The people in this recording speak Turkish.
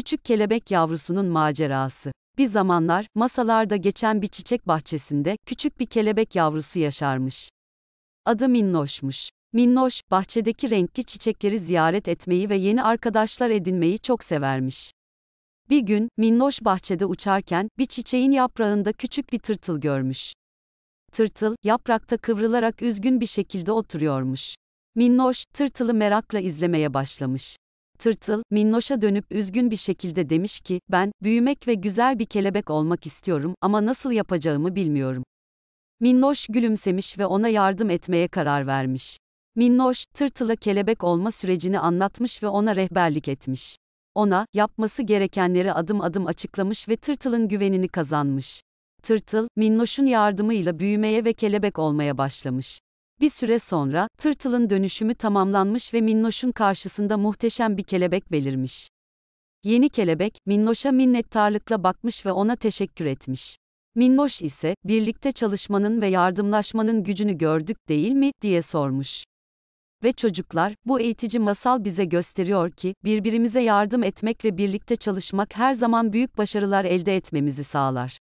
Küçük kelebek yavrusunun macerası. Bir zamanlar, masalarda geçen bir çiçek bahçesinde, küçük bir kelebek yavrusu yaşarmış. Adı Minnoş'muş. Minnoş, bahçedeki renkli çiçekleri ziyaret etmeyi ve yeni arkadaşlar edinmeyi çok severmiş. Bir gün, Minnoş bahçede uçarken, bir çiçeğin yaprağında küçük bir tırtıl görmüş. Tırtıl, yaprakta kıvrılarak üzgün bir şekilde oturuyormuş. Minnoş, tırtılı merakla izlemeye başlamış. Tırtıl, Minnoş'a dönüp üzgün bir şekilde demiş ki, ben, büyümek ve güzel bir kelebek olmak istiyorum ama nasıl yapacağımı bilmiyorum. Minnoş gülümsemiş ve ona yardım etmeye karar vermiş. Minnoş, Tırtıl'a kelebek olma sürecini anlatmış ve ona rehberlik etmiş. Ona, yapması gerekenleri adım adım açıklamış ve Tırtıl'ın güvenini kazanmış. Tırtıl, Minnoş'un yardımıyla büyümeye ve kelebek olmaya başlamış. Bir süre sonra, tırtılın dönüşümü tamamlanmış ve Minnoş'un karşısında muhteşem bir kelebek belirmiş. Yeni kelebek, Minnoş'a minnettarlıkla bakmış ve ona teşekkür etmiş. Minnoş ise, birlikte çalışmanın ve yardımlaşmanın gücünü gördük değil mi, diye sormuş. Ve çocuklar, bu eğitici masal bize gösteriyor ki, birbirimize yardım etmek ve birlikte çalışmak her zaman büyük başarılar elde etmemizi sağlar.